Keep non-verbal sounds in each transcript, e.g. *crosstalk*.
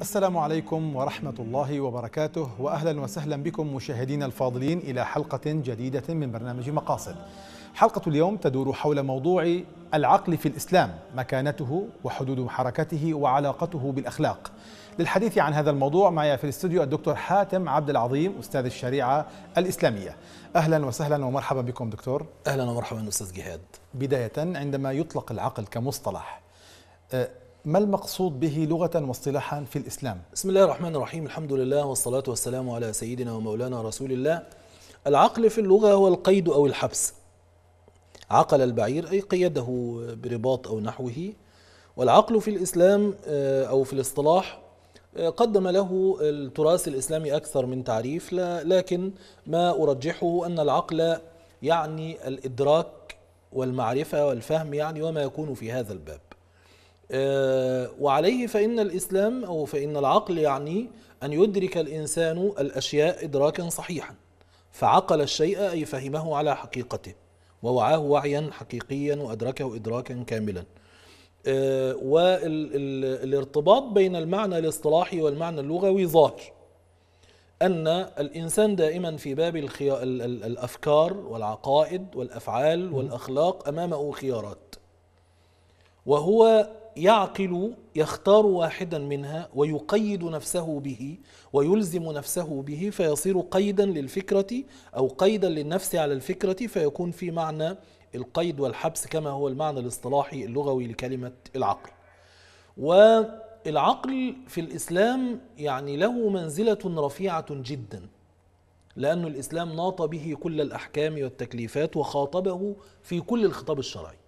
السلام عليكم ورحمة الله وبركاته وأهلا وسهلا بكم مشاهدينا الفاضلين إلى حلقة جديدة من برنامج مقاصد حلقة اليوم تدور حول موضوع العقل في الإسلام مكانته وحدود حركته وعلاقته بالأخلاق للحديث عن هذا الموضوع معي في الاستوديو الدكتور حاتم عبد العظيم أستاذ الشريعة الإسلامية أهلا وسهلا ومرحبا بكم دكتور أهلا ومرحبا أستاذ جهاد بداية عندما يطلق العقل كمصطلح آه، ما المقصود به لغة واصطلاحا في الإسلام؟ بسم الله الرحمن الرحيم الحمد لله والصلاة والسلام على سيدنا ومولانا رسول الله العقل في اللغة هو القيد أو الحبس عقل البعير أي قيده برباط أو نحوه والعقل في الإسلام آه، أو في الاصطلاح آه، قدم له التراث الإسلامي أكثر من تعريف لكن ما أرجحه أن العقل يعني الإدراك والمعرفة والفهم يعني وما يكون في هذا الباب آه، وعليه فإن الإسلام أو فإن العقل يعني أن يدرك الإنسان الأشياء إدراكا صحيحا فعقل الشيء أي فهمه على حقيقته ووعاه وعيا حقيقيا وأدركه إدراكا كاملا آه، والارتباط بين المعنى الاصطلاحي والمعنى اللغوي ظاهر أن الإنسان دائما في باب الأفكار والعقائد والأفعال والأخلاق أمامه خيارات وهو يعقل يختار واحدا منها ويقيد نفسه به ويلزم نفسه به فيصير قيدا للفكرة أو قيدا للنفس على الفكرة فيكون في معنى القيد والحبس كما هو المعنى الاصطلاحي اللغوي لكلمة العقل والعقل في الإسلام يعني له منزلة رفيعة جدا لأن الإسلام ناط به كل الأحكام والتكليفات وخاطبه في كل الخطاب الشرعي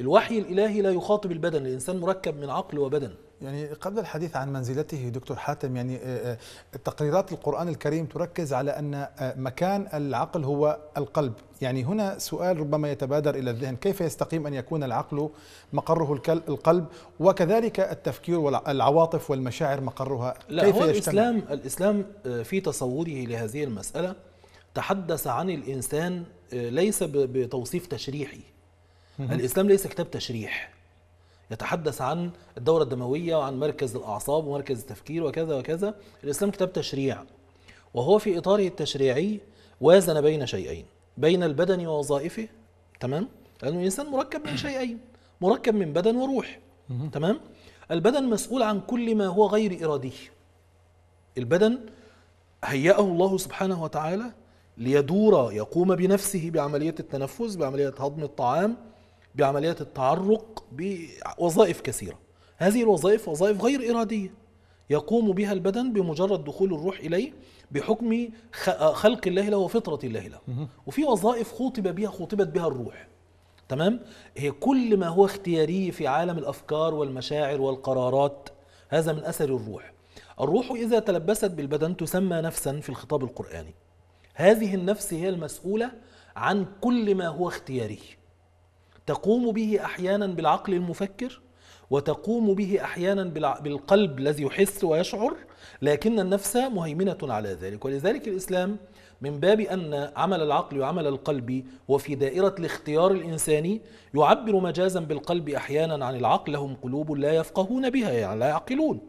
الوحي الإلهي لا يخاطب البدن الإنسان مركب من عقل وبدن يعني قبل الحديث عن منزلته دكتور حاتم يعني آه، آه، تقريرات القرآن الكريم تركز على أن آه، مكان العقل هو القلب يعني هنا سؤال ربما يتبادر إلى الذهن كيف يستقيم أن يكون العقل مقره القلب وكذلك التفكير والعواطف والمشاعر مقرها لا كيف هو الإسلام, الإسلام في تصوره لهذه المسألة تحدث عن الإنسان ليس بتوصيف تشريحي الإسلام ليس كتاب تشريح يتحدث عن الدورة الدموية وعن مركز الأعصاب ومركز التفكير وكذا وكذا الإسلام كتاب تشريع وهو في إطاره التشريعي وازن بين شيئين بين البدن ووظائفه تمام لأنه الإنسان مركب من شيئين مركب من بدن وروح تمام البدن مسؤول عن كل ما هو غير إرادي البدن هيأه الله سبحانه وتعالى ليدور يقوم بنفسه بعملية التنفس بعملية هضم الطعام بعمليات التعرق بوظائف كثيرة هذه الوظائف وظائف غير إرادية يقوم بها البدن بمجرد دخول الروح إليه بحكم خلق الله له وفطرة الله له وفي وظائف خوطب بها خوطبت بها الروح تمام هي كل ما هو اختياري في عالم الأفكار والمشاعر والقرارات هذا من أثر الروح الروح إذا تلبست بالبدن تسمى نفسا في الخطاب القرآني هذه النفس هي المسؤولة عن كل ما هو اختياري تقوم به احيانا بالعقل المفكر وتقوم به احيانا بالقلب الذي يحس ويشعر لكن النفس مهيمنه على ذلك ولذلك الاسلام من باب ان عمل العقل وعمل القلب وفي دائره الاختيار الانساني يعبر مجازا بالقلب احيانا عن العقل لهم قلوب لا يفقهون بها يعني لا يعقلون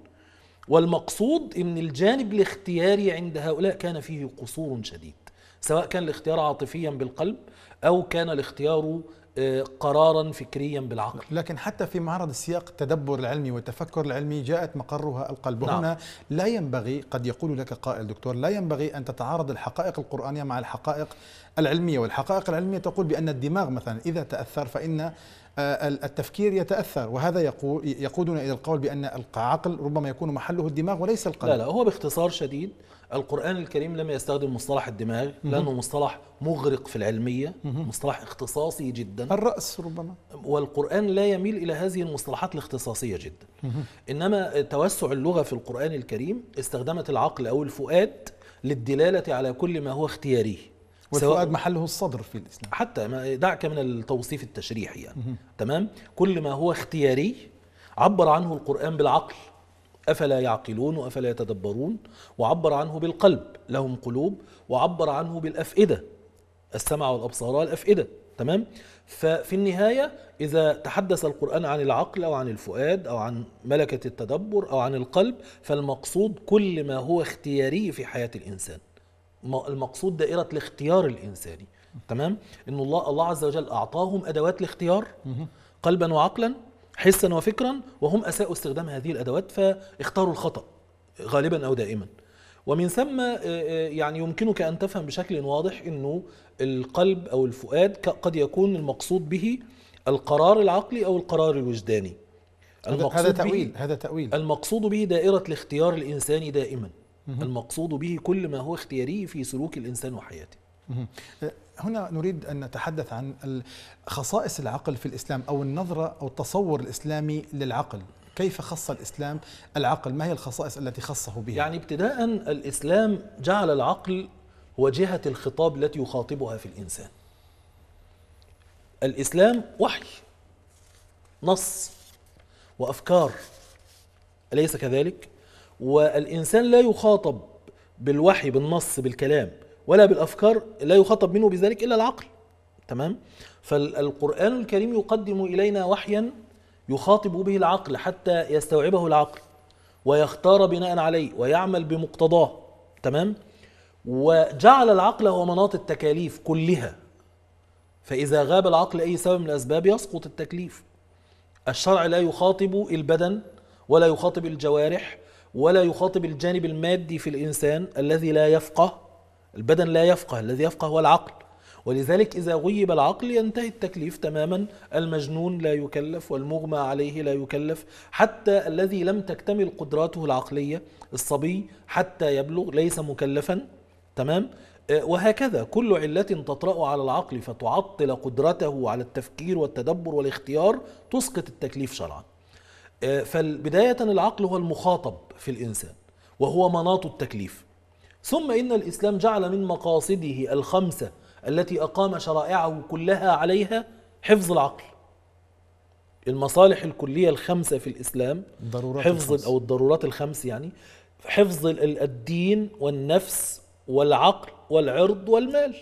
والمقصود ان الجانب الاختياري عند هؤلاء كان فيه قصور شديد سواء كان الاختيار عاطفيا بالقلب او كان الاختيار آه، قرارا فكريا بالعقل لكن حتى في معرض السياق التدبر العلمي والتفكر العلمي جاءت مقرها القلب نعم. هنا لا ينبغي قد يقول لك قائل دكتور لا ينبغي أن تتعارض الحقائق القرآنية مع الحقائق العلمية والحقائق العلمية تقول بأن الدماغ مثلا إذا تأثر فإن آه، التفكير يتأثر وهذا يقول يقودنا إلى القول بأن العقل ربما يكون محله الدماغ وليس القلب لا لا هو باختصار شديد القرآن الكريم لم يستخدم مصطلح الدماغ لأنه مصطلح مغرق في العلمية مصطلح اختصاصي جدا الرأس ربما والقرآن لا يميل إلى هذه المصطلحات الاختصاصية جدا إنما توسع اللغة في القرآن الكريم استخدمت العقل أو الفؤاد للدلالة على كل ما هو اختياري والفؤاد محله الصدر في الإسلام حتى ما دعك من التوصيف التشريحي يعني. تمام كل ما هو اختياري عبر عنه القرآن بالعقل أفلا يعقلون وأفلا يتدبرون وعبر عنه بالقلب لهم قلوب وعبر عنه بالأفئدة السمع والأبصار والأفئدة تمام ففي النهاية إذا تحدث القرآن عن العقل أو عن الفؤاد أو عن ملكة التدبر أو عن القلب فالمقصود كل ما هو اختياري في حياة الإنسان المقصود دائرة الاختيار الإنساني تمام إن الله الله عز وجل أعطاهم أدوات الاختيار قلبا وعقلا حسا وفكرا وهم اساءوا استخدام هذه الادوات فاختاروا الخطا غالبا او دائما ومن ثم آه، آه، يعني يمكنك ان تفهم بشكل واضح انه القلب او الفؤاد قد يكون المقصود به القرار العقلي او القرار الوجداني هذا تأويل هذا تأويل المقصود به دائرة الاختيار الإنساني دائما المقصود به كل ما هو اختياري في سلوك الإنسان وحياته هنا نريد أن نتحدث عن خصائص العقل في الإسلام أو النظرة أو التصور الإسلامي للعقل كيف خص الإسلام العقل ما هي الخصائص التي خصه بها يعني ابتداء الإسلام جعل العقل وجهة الخطاب التي يخاطبها في الإنسان الإسلام وحي نص وأفكار أليس كذلك؟ والإنسان لا يخاطب بالوحي بالنص بالكلام ولا بالافكار لا يخاطب منه بذلك الا العقل تمام فالقران الكريم يقدم الينا وحيا يخاطب به العقل حتى يستوعبه العقل ويختار بناء عليه ويعمل بمقتضاه تمام وجعل العقل هو مناط التكاليف كلها فإذا غاب العقل أي سبب من الأسباب يسقط التكليف الشرع لا يخاطب البدن ولا يخاطب الجوارح ولا يخاطب الجانب المادي في الإنسان الذي لا يفقه البدن لا يفقه الذي يفقه هو العقل ولذلك إذا غيب العقل ينتهي التكليف تماما المجنون لا يكلف والمغمى عليه لا يكلف حتى الذي لم تكتمل قدراته العقلية الصبي حتى يبلغ ليس مكلفا تمام آه، وهكذا كل علة تطرأ على العقل فتعطل قدرته على التفكير والتدبر والاختيار تسقط التكليف شرعا آه، فبداية العقل هو المخاطب في الإنسان وهو مناط التكليف ثم إن الإسلام جعل من مقاصده الخمسة التي أقام شرائعه كلها عليها حفظ العقل المصالح الكلية الخمسة في الإسلام الضرورات حفظ الخمس. أو الضرورات الخمس يعني حفظ الدين والنفس والعقل والعرض والمال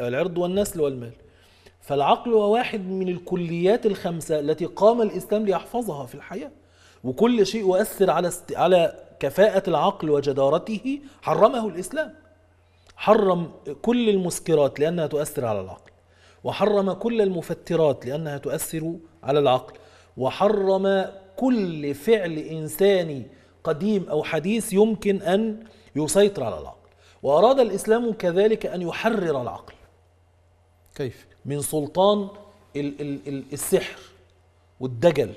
العرض والنسل والمال فالعقل هو واحد من الكليات الخمسة التي قام الإسلام ليحفظها في الحياة وكل شيء يؤثر على است... على كفاءة العقل وجدارته حرمه الإسلام حرم كل المسكرات لأنها تؤثر على العقل وحرم كل المفترات لأنها تؤثر على العقل وحرم كل فعل إنساني قديم أو حديث يمكن أن يسيطر على العقل وأراد الإسلام كذلك أن يحرر العقل كيف؟ من سلطان ال ال ال السحر والدجل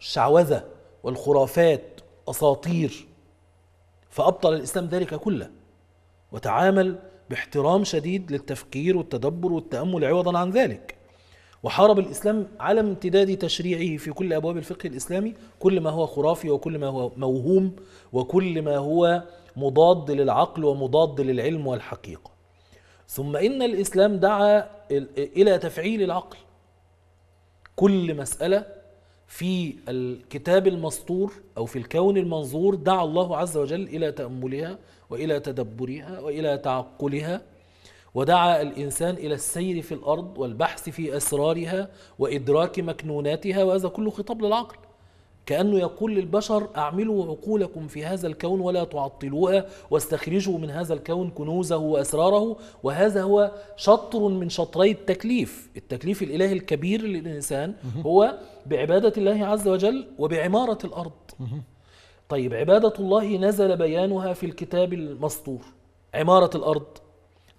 الشعوذة والخرافات أساطير فأبطل الإسلام ذلك كله وتعامل باحترام شديد للتفكير والتدبر والتأمل عوضا عن ذلك وحارب الإسلام على امتداد تشريعه في كل أبواب الفقه الإسلامي كل ما هو خرافي وكل ما هو موهوم وكل ما هو مضاد للعقل ومضاد للعلم والحقيقة ثم إن الإسلام دعا إلى تفعيل العقل كل مسألة في الكتاب المسطور أو في الكون المنظور دعا الله عز وجل إلى تأملها وإلى تدبرها وإلى تعقلها ودعا الإنسان إلى السير في الأرض والبحث في أسرارها وإدراك مكنوناتها وهذا كله خطاب للعقل كأنه يقول للبشر أعملوا عقولكم في هذا الكون ولا تعطلوها واستخرجوا من هذا الكون كنوزه وأسراره وهذا هو شطر من شطري التكليف التكليف الإلهي الكبير للإنسان هو بعبادة الله عز وجل وبعمارة الأرض طيب عبادة الله نزل بيانها في الكتاب المسطور عمارة الأرض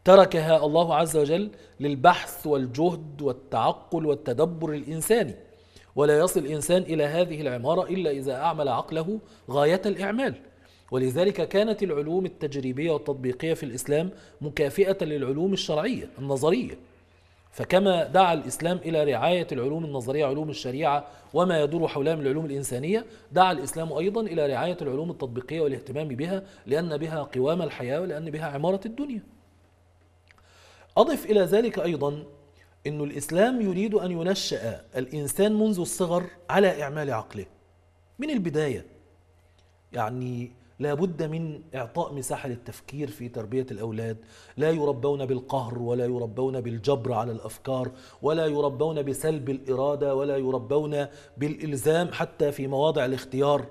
تركها الله عز وجل للبحث والجهد والتعقل والتدبر الإنساني ولا يصل الإنسان إلى هذه العمارة إلا إذا أعمل عقله غاية الإعمال ولذلك كانت العلوم التجريبية والتطبيقية في الإسلام مكافئة للعلوم الشرعية النظرية فكما دعا الإسلام إلى رعاية العلوم النظرية علوم الشريعة وما يدور حولها من العلوم الإنسانية دعا الإسلام أيضا إلى رعاية العلوم التطبيقية والاهتمام بها لأن بها قوام الحياة ولأن بها عمارة الدنيا أضف إلى ذلك أيضا أن الإسلام يريد أن ينشأ الإنسان منذ الصغر على إعمال عقله من البداية يعني لا بد من إعطاء مساحة للتفكير في تربية الأولاد لا يربون بالقهر ولا يربون بالجبر على الأفكار ولا يربون بسلب الإرادة ولا يربون بالإلزام حتى في مواضع الاختيار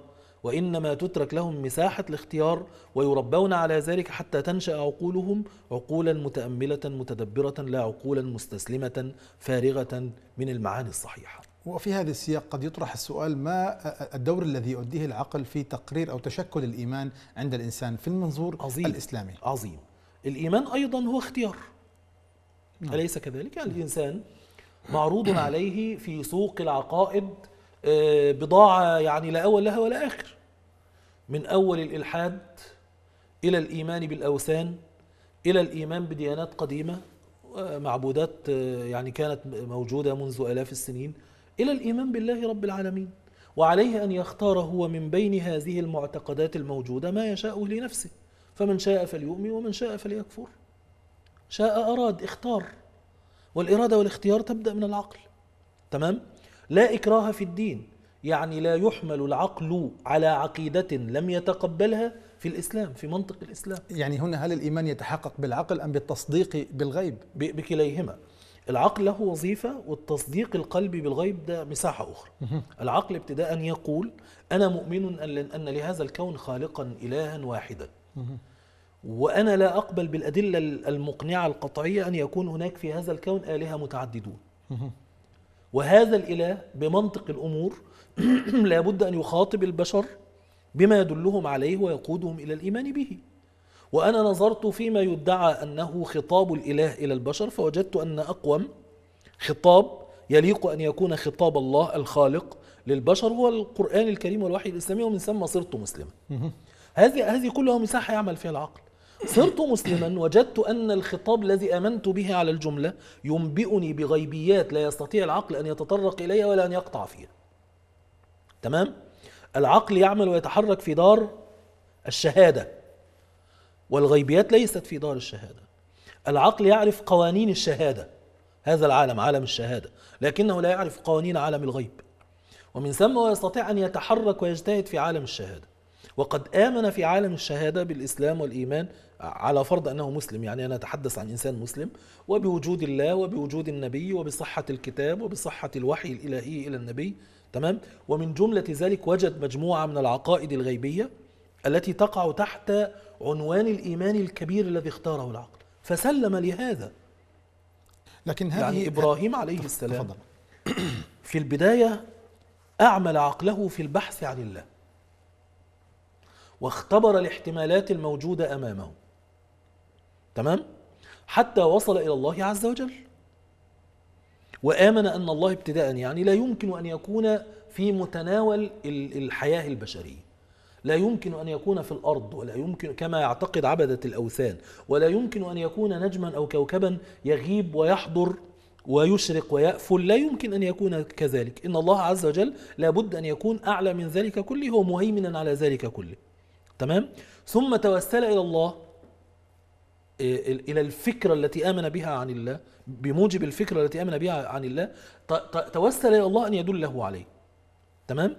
وإنما تترك لهم مساحة الاختيار ويربون على ذلك حتى تنشأ عقولهم عقولا متأملة متدبرة لا عقولا مستسلمة فارغة من المعاني الصحيحة وفي هذا السياق قد يطرح السؤال ما الدور الذي يؤديه العقل في تقرير أو تشكل الإيمان عند الإنسان في المنظور عظيم الإسلامي عظيم الإيمان أيضا هو اختيار نعم. أليس كذلك؟ يعني الإنسان معروض عليه في سوق العقائد آه، بضاعة يعني لا أول لها ولا آخر من أول الإلحاد إلى الإيمان بالأوثان إلى الإيمان بديانات قديمة معبودات يعني كانت موجودة منذ آلاف السنين إلى الإيمان بالله رب العالمين وعليه أن يختار هو من بين هذه المعتقدات الموجودة ما يشاء لنفسه فمن شاء فليؤمن ومن شاء فليكفر شاء أراد اختار والإرادة والاختيار تبدأ من العقل تمام؟ لا إكراه في الدين يعني لا يحمل العقل على عقيدة لم يتقبلها في الإسلام في منطق الإسلام يعني هنا هل الإيمان يتحقق بالعقل أم بالتصديق بالغيب؟ بكليهما العقل له وظيفة والتصديق القلبي بالغيب ده مساحة أخرى العقل ابتداء يقول أنا مؤمن أن لهذا الكون خالقا إلها واحدا وأنا لا أقبل بالأدلة المقنعة القطعية أن يكون هناك في هذا الكون آلهة متعددون وهذا الإله بمنطق الأمور *clears throat* لابد أن يخاطب البشر بما يدلهم عليه ويقودهم إلى الإيمان به وأنا نظرت فيما يدعى أنه خطاب الإله إلى البشر فوجدت أن أقوم خطاب يليق أن يكون خطاب الله الخالق للبشر هو القرآن الكريم والوحي الإسلامي ومن ثم صرت مسلما هذه هذه كلها مساحة يعمل فيها العقل صرت مسلما وجدت أن الخطاب الذي آمنت به على الجملة ينبئني بغيبيات لا يستطيع العقل أن يتطرق إليها ولا أن يقطع فيها تمام العقل يعمل ويتحرك في دار الشهاده والغيبيات ليست في دار الشهاده العقل يعرف قوانين الشهاده هذا العالم عالم الشهاده لكنه لا يعرف قوانين عالم الغيب ومن ثم هو يستطيع ان يتحرك ويجتهد في عالم الشهاده وقد امن في عالم الشهاده بالاسلام والايمان على فرض انه مسلم يعني انا اتحدث عن انسان مسلم وبوجود الله وبوجود النبي وبصحه الكتاب وبصحه الوحي الالهي الى النبي تمام ومن جملة ذلك وجد مجموعة من العقائد الغيبية التي تقع تحت عنوان الإيمان الكبير الذي اختاره العقل فسلم لهذا لكن هذه يعني إبراهيم عليه السلام تفضل. *clears throat* في البداية أعمل عقله في البحث عن الله واختبر الاحتمالات الموجودة أمامه تمام؟ حتى وصل إلى الله عز وجل وآمن أن الله ابتداء يعني لا يمكن أن يكون في متناول الحياة البشرية لا يمكن أن يكون في الأرض ولا يمكن كما يعتقد عبدة الأوثان ولا يمكن أن يكون نجما أو كوكبا يغيب ويحضر ويشرق ويأفل لا يمكن أن يكون كذلك إن الله عز وجل لابد أن يكون أعلى من ذلك كله ومهيمنا على ذلك كله تمام ثم توسل إلى الله إلى الفكرة التي آمن بها عن الله بموجب الفكرة التي آمن بها عن الله توسل إلى الله أن يدله عليه تمام؟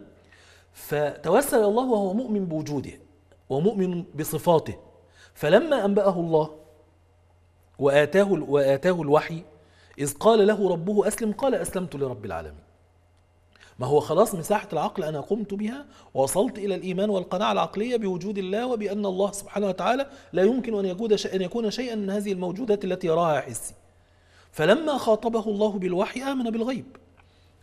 فتوسل الى الله وهو مؤمن بوجوده ومؤمن بصفاته فلما أنبأه الله وآتاه, وآتاه الوحي إذ قال له ربه أسلم قال أسلمت لرب العالمين ما هو خلاص مساحة العقل أنا قمت بها وصلت إلى الإيمان والقناعة العقلية بوجود الله وبأن الله سبحانه وتعالى لا يمكن أن يكون شيئا من هذه الموجودات التي يراها حسي فلما خاطبه الله بالوحي آمن بالغيب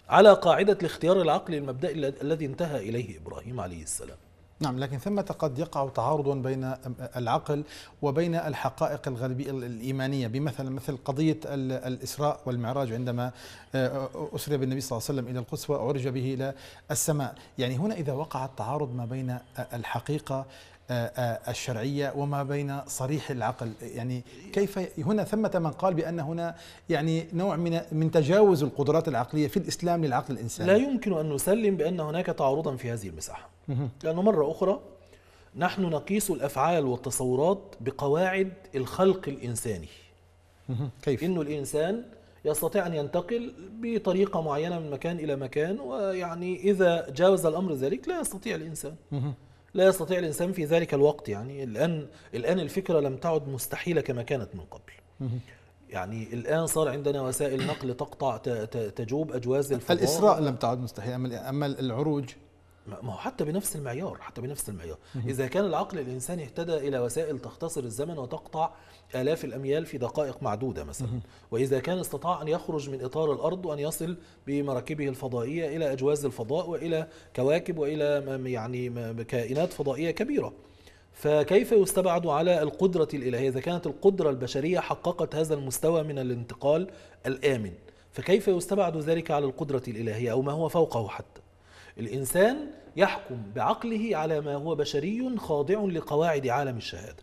على قاعدة الاختيار العقلي المبدئي الذي انتهى إليه إبراهيم عليه السلام نعم لكن ثمة قد يقع تعارض بين العقل وبين الحقائق الغربية الإيمانية بمثلا مثل قضية الإسراء والمعراج عندما آه، أسري بالنبي صلى الله عليه وسلم إلى القدس وعرج به إلى السماء يعني هنا إذا وقع التعارض ما بين آه، الحقيقة آه، آه، الشرعية وما بين صريح العقل يعني كيف هنا ثمة من قال بأن هنا يعني نوع من من تجاوز القدرات العقلية في الإسلام للعقل الإنساني لا يمكن أن نسلم بأن هناك تعارضا في هذه المساحة لأنه مرة أخرى نحن نقيس الأفعال والتصورات بقواعد الخلق الإنساني كيف؟ إنه الإنسان يستطيع أن ينتقل بطريقة معينة من مكان إلى مكان ويعني إذا جاوز الأمر ذلك لا يستطيع الإنسان لا يستطيع الإنسان في ذلك الوقت يعني الآن الآن الفكرة لم تعد مستحيلة كما كانت من قبل يعني الآن صار عندنا وسائل نقل تقطع تجوب أجواز الفضاء الإسراء لم تعد مستحيلة أما العروج ما هو حتى بنفس المعيار حتى بنفس المعيار إذا كان العقل الإنساني اهتدى إلى وسائل تختصر الزمن وتقطع آلاف الأميال في دقائق معدودة مثلا وإذا كان استطاع أن يخرج من إطار الأرض وأن يصل بمراكبه الفضائية إلى أجواز الفضاء وإلى كواكب وإلى يعني كائنات فضائية كبيرة فكيف يستبعد على القدرة الإلهية إذا كانت القدرة البشرية حققت هذا المستوى من الانتقال الآمن فكيف يستبعد ذلك على القدرة الإلهية أو ما هو فوقه حتى الإنسان يحكم بعقله على ما هو بشري خاضع لقواعد عالم الشهاده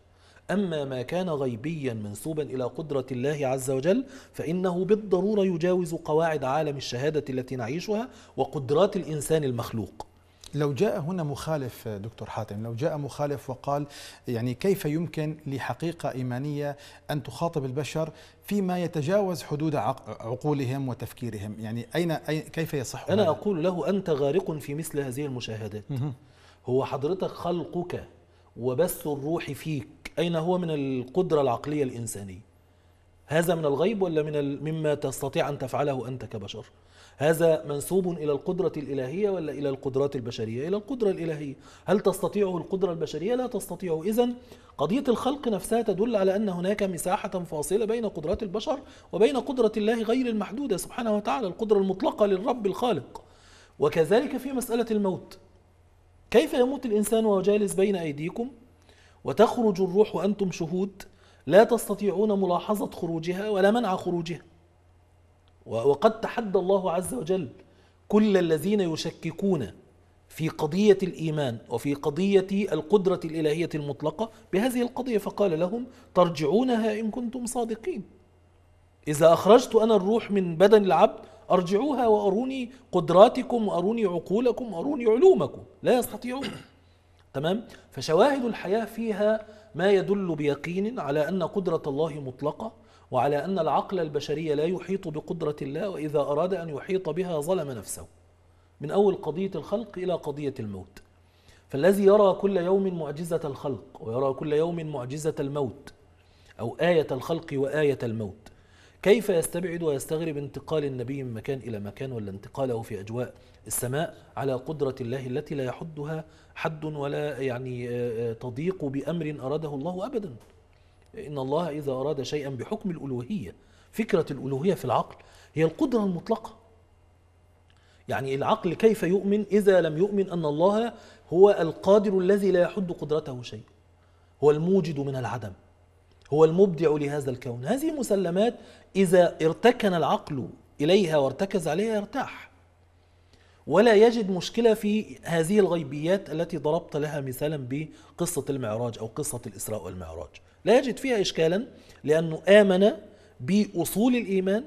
أما ما كان غيبيا منسوبا إلى قدرة الله عز وجل فإنه بالضرورة يجاوز قواعد عالم الشهادة التي نعيشها وقدرات الإنسان المخلوق لو جاء هنا مخالف دكتور حاتم لو جاء مخالف وقال يعني كيف يمكن لحقيقة إيمانية أن تخاطب البشر فيما يتجاوز حدود عقولهم وتفكيرهم يعني أين كيف يصح أنا أقول له أنت غارق في مثل هذه المشاهدات هو حضرتك خلقك وبث الروح فيك أين هو من القدرة العقلية الإنسانية هذا من الغيب ولا من مما تستطيع أن تفعله أنت كبشر هذا منسوب إلى القدرة الإلهية ولا إلى القدرات البشرية إلى القدرة الإلهية هل تستطيعه القدرة البشرية لا تستطيعه إذا قضية الخلق نفسها تدل على أن هناك مساحة فاصلة بين قدرات البشر وبين قدرة الله غير المحدودة سبحانه وتعالى القدرة المطلقة للرب الخالق وكذلك في مسألة الموت كيف يموت الإنسان وهو جالس بين أيديكم وتخرج الروح وأنتم شهود لا تستطيعون ملاحظة خروجها ولا منع خروجها وقد تحدى الله عز وجل كل الذين يشككون في قضية الإيمان وفي قضية القدرة الإلهية المطلقة بهذه القضية فقال لهم ترجعونها إن كنتم صادقين إذا أخرجت أنا الروح من بدن العبد أرجعوها وأروني قدراتكم وأروني عقولكم وأروني علومكم لا يستطيعون *clears throat* تمام فشواهد الحياة فيها ما يدل بيقين على أن قدرة الله مطلقة وعلى أن العقل البشري لا يحيط بقدرة الله وإذا أراد أن يحيط بها ظلم نفسه من أول قضية الخلق إلى قضية الموت فالذي يرى كل يوم معجزة الخلق ويرى كل يوم معجزة الموت أو آية الخلق وآية الموت كيف يستبعد ويستغرب انتقال النبي من مكان إلى مكان ولا انتقاله في أجواء السماء على قدرة الله التي لا يحدها حد ولا يعني آه، آه، تضيق بأمر أراده الله أبدا إن الله إذا أراد شيئا بحكم الألوهية فكرة الألوهية في العقل هي القدرة المطلقة يعني العقل كيف يؤمن إذا لم يؤمن أن الله هو القادر الذي لا يحد قدرته شيء هو الموجد من العدم هو المبدع لهذا الكون هذه مسلمات إذا ارتكن العقل إليها وارتكز عليها يرتاح ولا يجد مشكلة في هذه الغيبيات التي ضربت لها مثالا بقصة المعراج أو قصة الإسراء والمعراج لا يجد فيها إشكالا لأنه آمن بأصول الإيمان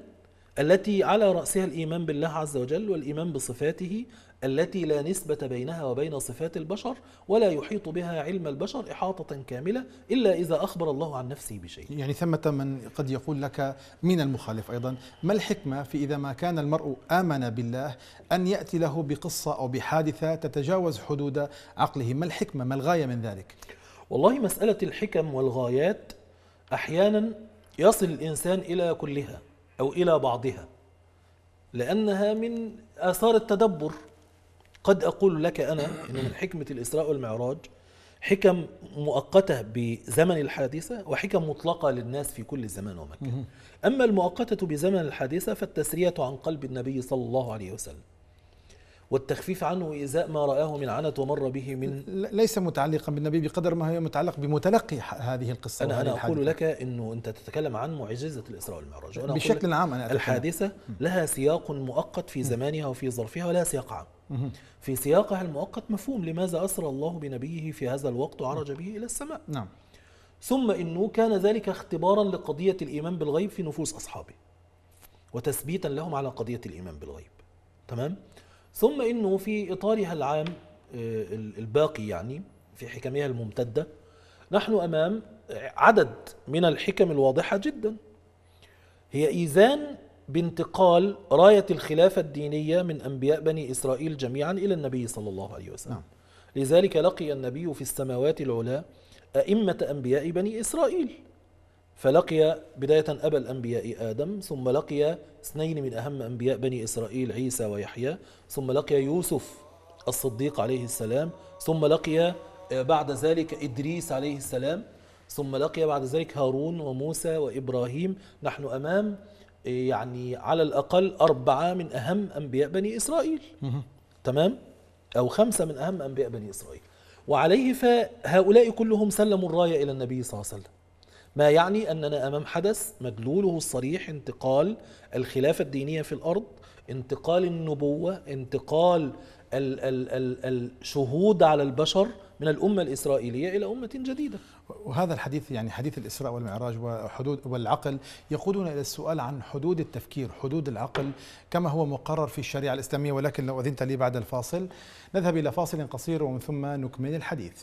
التي على رأسها الإيمان بالله عز وجل والإيمان بصفاته التي لا نسبة بينها وبين صفات البشر ولا يحيط بها علم البشر إحاطة كاملة إلا إذا أخبر الله عن نفسه بشيء يعني ثمة من قد يقول لك من المخالف أيضا ما الحكمة في إذا ما كان المرء آمن بالله أن يأتي له بقصة أو بحادثة تتجاوز حدود عقله ما الحكمة ما الغاية من ذلك والله مسألة الحكم والغايات أحيانا يصل الإنسان إلى كلها أو إلى بعضها لأنها من آثار التدبر قد أقول لك أنا أن من حكمة الإسراء والمعراج حكم مؤقتة بزمن الحادثة وحكم مطلقة للناس في كل زمان ومكان أما المؤقتة بزمن الحادثة فالتسرية عن قلب النبي صلى الله عليه وسلم والتخفيف عنه إزاء ما رآه من عنت ومر به من ليس متعلقا بالنبي بقدر ما هي متعلق بمتلقي هذه القصة أنا, أنا أقول لك أنه أنت تتكلم عن معجزة الإسراء والمعراج أنا بشكل عام أنا أتكلم. الحادثة لها سياق مؤقت في زمانها وفي ظرفها ولها سياق عام في سياقها المؤقت مفهوم لماذا أسرى الله بنبيه في هذا الوقت وعرج به إلى السماء نعم ثم أنه كان ذلك اختبارا لقضية الإيمان بالغيب في نفوس أصحابه وتثبيتا لهم على قضية الإيمان بالغيب تمام؟ ثم انه في اطارها العام آه، الباقي يعني في حكمها الممتده نحن امام عدد من الحكم الواضحه جدا هي ايزان بانتقال رايه الخلافه الدينيه من انبياء بني اسرائيل جميعا الى النبي صلى الله عليه وسلم نعم. لذلك لقي النبي في السماوات العلى ائمه انبياء بني اسرائيل فلقي بدايه ابا الانبياء ادم ثم لقي اثنين من أهم أنبياء بني إسرائيل عيسى ويحيى ثم لقي يوسف الصديق عليه السلام ثم لقي آه، بعد ذلك إدريس عليه السلام ثم لقي بعد ذلك هارون وموسى وإبراهيم نحن أمام آه، يعني على الأقل أربعة من أهم أنبياء بني إسرائيل تمام أو خمسة من أهم أنبياء بني إسرائيل وعليه فهؤلاء كلهم سلموا الراية إلى النبي صلى الله عليه وسلم ما يعني أننا أمام حدث مدلوله الصريح انتقال الخلافة الدينية في الأرض انتقال النبوة انتقال ال ال ال الشهود على البشر من الأمة الإسرائيلية إلى أمة جديدة وهذا الحديث يعني حديث الإسراء والمعراج وحدود والعقل يقودنا إلى السؤال عن حدود التفكير حدود العقل كما هو مقرر في الشريعة الإسلامية ولكن لو أذنت لي بعد الفاصل نذهب إلى فاصل قصير ومن ثم نكمل الحديث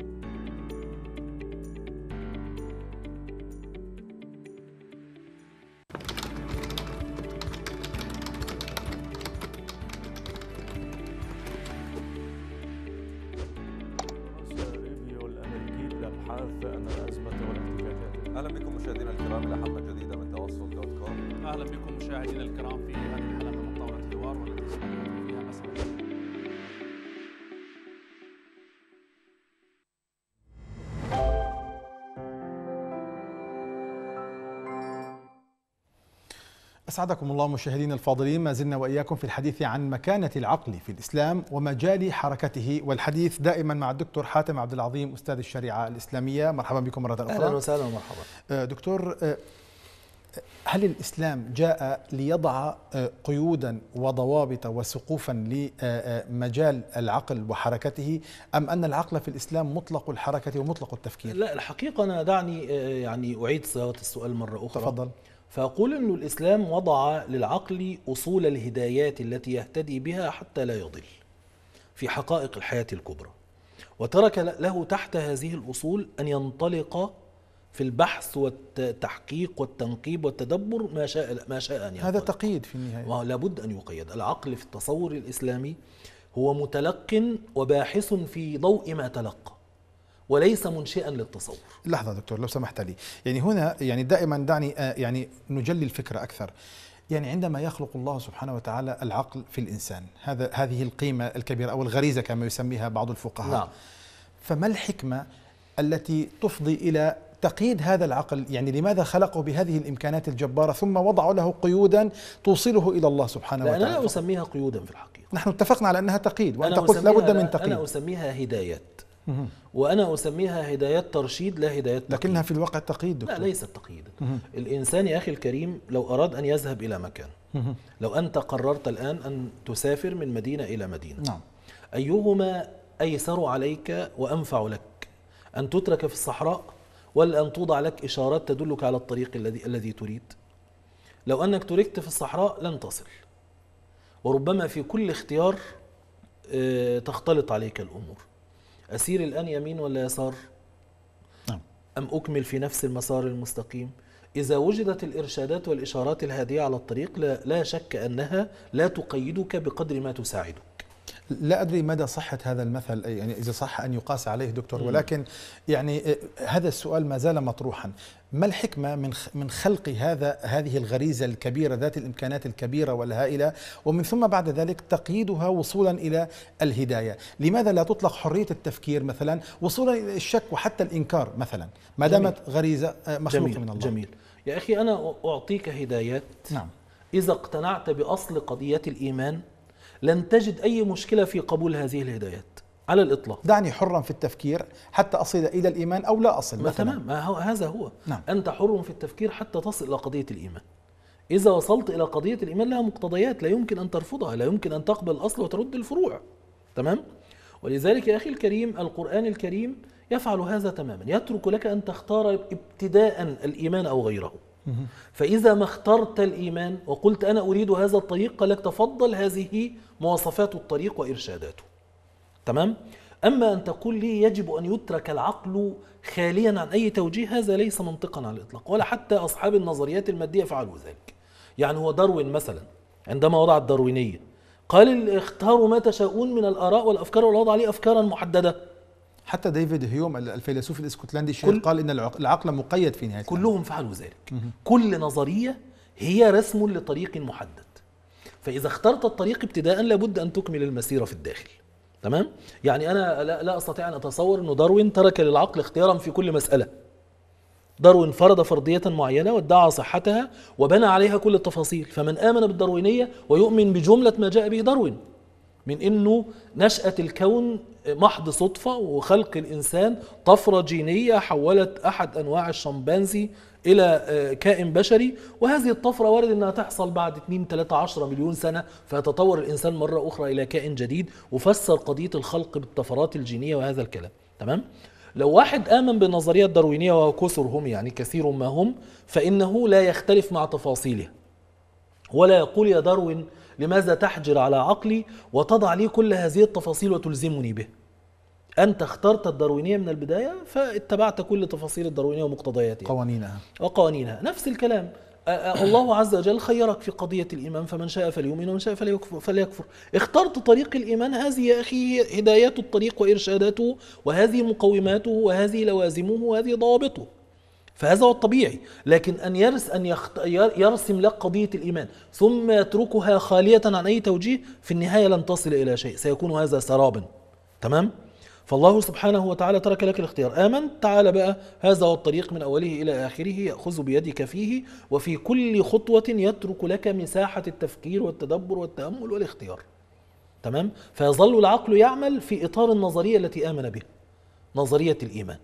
مشاهدينا الكرام الى حلقه جديده من تواصل دوت كوم اهلا بكم مشاهدينا الكرام في أسعدكم الله مشاهدينا الفاضلين ما زلنا وإياكم في الحديث عن مكانة العقل في الإسلام ومجال حركته والحديث دائما مع الدكتور حاتم عبد العظيم أستاذ الشريعة الإسلامية مرحبا بكم مرة أخرى أهلا وسهلا ومرحبا أه، دكتور أه، هل الإسلام جاء ليضع أه، قيودا وضوابط وسقوفا لمجال العقل وحركته أم أن العقل في الإسلام مطلق الحركة ومطلق التفكير؟ لا الحقيقة أنا دعني يعني أعيد صياغة السؤال مرة أخرى تفضل فأقول أن الإسلام وضع للعقل أصول الهدايات التي يهتدي بها حتى لا يضل في حقائق الحياة الكبرى وترك له تحت هذه الأصول أن ينطلق في البحث والتحقيق والتنقيب والتدبر ما شاء ما شاء ان يكون هذا تقييد في النهايه لابد ان يقيد العقل في التصور الاسلامي هو متلق وباحث في ضوء ما تلقى وليس منشئا للتصور لحظة دكتور لو سمحت لي يعني هنا يعني دائما دعني آه، يعني نجلي الفكرة أكثر يعني عندما يخلق الله سبحانه وتعالى العقل في الإنسان هذا هذه القيمة الكبيرة أو الغريزة كما يسميها بعض الفقهاء نعم. فما الحكمة التي تفضي إلى تقييد هذا العقل يعني لماذا خلقه بهذه الإمكانات الجبارة ثم وضعوا له قيودا توصله إلى الله سبحانه وتعالى أنا لا أسميها قيودا في الحقيقة نحن اتفقنا على أنها تقييد وأنت قلت لابد من تقييد أنا أسميها هدايات وانا اسميها هدايات ترشيد لا هدايات تقييد لكنها في الواقع تقييد دكتور. لا ليست تقييدا الانسان يا اخي الكريم لو اراد ان يذهب الى مكان لو انت قررت الان ان تسافر من مدينه الى مدينه نعم. ايهما ايسر عليك وانفع لك ان تترك في الصحراء ولا ان توضع لك اشارات تدلك على الطريق الذي الذي تريد لو انك تركت في الصحراء لن تصل وربما في كل اختيار آه، تختلط عليك الامور أسير الآن يمين ولا يسار نعم. أم أكمل في نفس المسار المستقيم إذا وجدت الإرشادات والإشارات الهادية على الطريق لا, لا شك أنها لا تقيدك بقدر ما تساعدك لا أدري مدى صحة هذا المثل يعني إذا صح أن يقاس عليه دكتور ولكن يعني آه، هذا السؤال ما زال مطروحا ما الحكمة من من خلق هذا هذه الغريزة الكبيرة ذات الإمكانات الكبيرة والهائلة ومن ثم بعد ذلك تقييدها وصولا إلى الهداية لماذا لا تطلق حرية التفكير مثلا وصولا إلى الشك وحتى الإنكار مثلا ما دامت غريزة آه، مخلوقة من الله جميل يا أخي أنا أعطيك هدايات نعم إذا اقتنعت بأصل قضية الإيمان لن تجد أي مشكلة في قبول هذه الهدايات على الإطلاق دعني حرا في التفكير حتى أصل إلى الإيمان أو لا أصل ما تمام ما هو هذا هو نعم. أنت حر في التفكير حتى تصل إلى قضية الإيمان إذا وصلت إلى قضية الإيمان لها مقتضيات لا يمكن أن ترفضها لا يمكن أن تقبل الأصل وترد الفروع تمام ولذلك يا أخي الكريم القرآن الكريم يفعل هذا تماما يترك لك أن تختار ابتداء الإيمان أو غيره فإذا ما اخترت الإيمان وقلت أنا أريد هذا الطريق قال لك تفضل هذه مواصفات الطريق وإرشاداته تمام؟ أما أن تقول لي يجب أن يترك العقل خاليا عن أي توجيه هذا ليس منطقا على الإطلاق ولا حتى أصحاب النظريات المادية فعلوا ذلك يعني هو داروين مثلا عندما وضع الداروينية قال اختاروا ما تشاءون من الآراء والأفكار والوضع عليه أفكارا محددة حتى ديفيد هيوم الفيلسوف الاسكتلندي الشهير قال ان العقل مقيد في نهايه كلهم فعلوا ذلك كل نظريه هي رسم لطريق محدد فاذا اخترت الطريق ابتداء لابد ان تكمل المسيره في الداخل تمام يعني انا لا, لا استطيع ان اتصور انه داروين ترك للعقل اختيارا في كل مساله داروين فرض فرضية معينة وادعى صحتها وبنى عليها كل التفاصيل فمن آمن بالداروينية ويؤمن بجملة ما جاء به داروين من انه نشأة الكون محض صدفة وخلق الإنسان طفرة جينية حولت أحد أنواع الشمبانزي إلى آه، كائن بشري وهذه الطفرة وارد أنها تحصل بعد 2 3 10 مليون سنة فيتطور الإنسان مرة أخرى إلى كائن جديد وفسر قضية الخلق بالطفرات الجينية وهذا الكلام تمام؟ لو واحد آمن بالنظرية الداروينية وكثرهم يعني كثير ما هم فإنه لا يختلف مع تفاصيلها ولا يقول يا داروين لماذا تحجر على عقلي وتضع لي كل هذه التفاصيل وتلزمني به أنت اخترت الداروينية من البداية فاتبعت كل تفاصيل الداروينية ومقتضياتها قوانينها وقوانينها نفس الكلام الله عز وجل خيرك في قضية الإيمان فمن شاء فليؤمن ومن شاء فليكفر, فليكفر اخترت طريق الإيمان هذه يا أخي هدايات الطريق وإرشاداته وهذه مقوماته وهذه لوازمه وهذه ضوابطه فهذا هو الطبيعي لكن أن يرس أن يخت... يرسم لك قضية الإيمان ثم يتركها خالية عن أي توجيه في النهاية لن تصل إلى شيء سيكون هذا سرابا تمام؟ فالله سبحانه وتعالى ترك لك الاختيار آمن تعال بقى هذا هو الطريق من أوله إلى آخره يأخذ بيدك فيه وفي كل خطوة يترك لك مساحة التفكير والتدبر والتأمل والاختيار تمام؟ فيظل العقل يعمل في إطار النظرية التي آمن بها نظرية الإيمان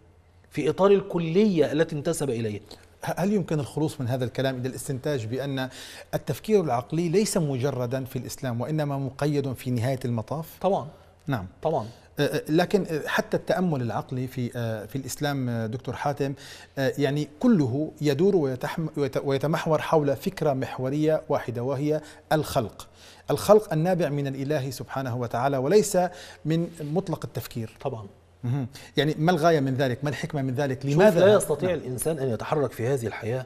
في إطار الكلية التي انتسب إليها هل يمكن الخلوص من هذا الكلام الى الاستنتاج بان التفكير العقلي ليس مجردا في الاسلام وانما مقيد في نهايه المطاف؟ طبعا نعم طبعا لكن حتى التامل العقلي في في الاسلام دكتور حاتم يعني كله يدور ويتمحور حول فكره محوريه واحده وهي الخلق. الخلق النابع من الاله سبحانه وتعالى وليس من مطلق التفكير. طبعا يعني ما الغاية من ذلك ما الحكمة من ذلك لماذا لا يستطيع نعم. الإنسان أن يتحرك في هذه الحياة